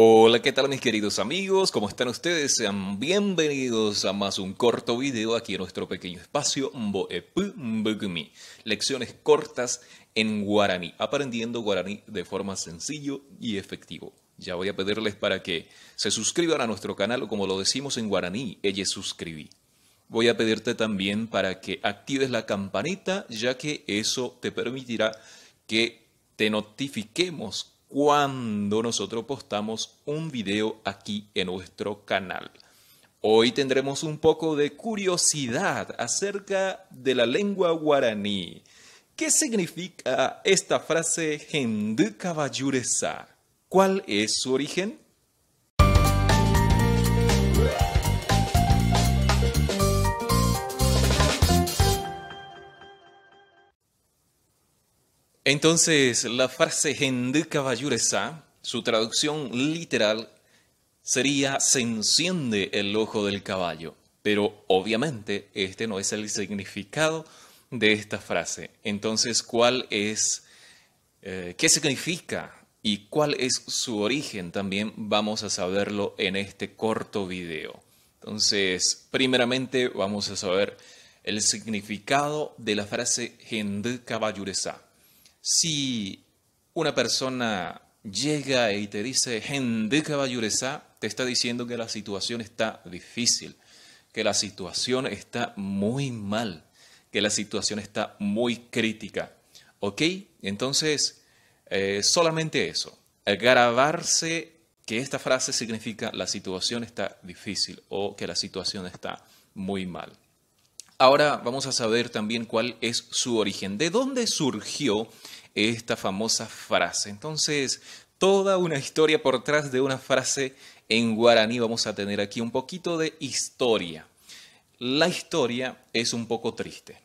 Hola, ¿qué tal mis queridos amigos? ¿Cómo están ustedes? Sean bienvenidos a más un corto video aquí en nuestro pequeño espacio Lecciones cortas en guaraní, aprendiendo guaraní de forma sencillo y efectivo. Ya voy a pedirles para que se suscriban a nuestro canal o como lo decimos en guaraní, ella suscribí. Voy a pedirte también para que actives la campanita ya que eso te permitirá que te notifiquemos cuando nosotros postamos un video aquí en nuestro canal. Hoy tendremos un poco de curiosidad acerca de la lengua guaraní. ¿Qué significa esta frase Hendu ¿Cuál es su origen? Entonces, la frase Gend Caballuresa, su traducción literal sería se enciende el ojo del caballo. Pero obviamente este no es el significado de esta frase. Entonces, ¿cuál es, eh, qué significa y cuál es su origen? También vamos a saberlo en este corto video. Entonces, primeramente vamos a saber el significado de la frase gendu Caballuresa. Si una persona llega y te dice, te está diciendo que la situación está difícil, que la situación está muy mal, que la situación está muy crítica. ¿Ok? Entonces, eh, solamente eso. Grabarse que esta frase significa la situación está difícil o que la situación está muy mal. Ahora vamos a saber también cuál es su origen, de dónde surgió esta famosa frase. Entonces, toda una historia por detrás de una frase en guaraní. Vamos a tener aquí un poquito de historia. La historia es un poco triste.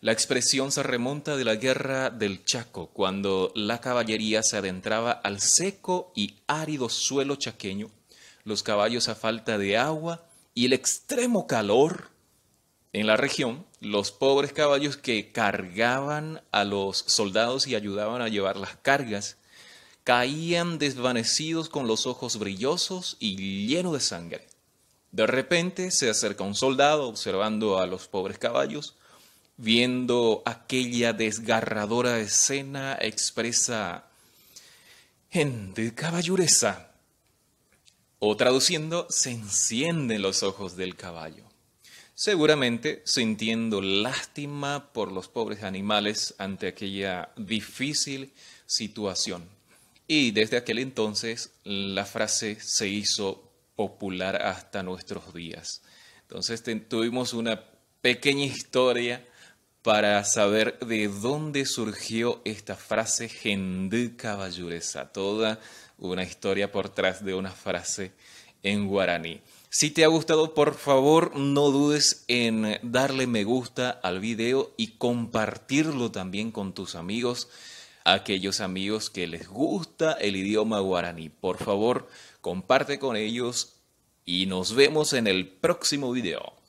La expresión se remonta de la guerra del Chaco, cuando la caballería se adentraba al seco y árido suelo chaqueño. Los caballos a falta de agua y el extremo calor en la región los pobres caballos que cargaban a los soldados y ayudaban a llevar las cargas caían desvanecidos con los ojos brillosos y llenos de sangre. De repente se acerca un soldado observando a los pobres caballos, viendo aquella desgarradora escena expresa en de caballureza. O traduciendo, se encienden los ojos del caballo seguramente sintiendo lástima por los pobres animales ante aquella difícil situación. Y desde aquel entonces la frase se hizo popular hasta nuestros días. Entonces tuvimos una pequeña historia para saber de dónde surgió esta frase gente caballureza, toda una historia por tras de una frase en guaraní. Si te ha gustado, por favor, no dudes en darle me gusta al video y compartirlo también con tus amigos, aquellos amigos que les gusta el idioma guaraní. Por favor, comparte con ellos y nos vemos en el próximo video.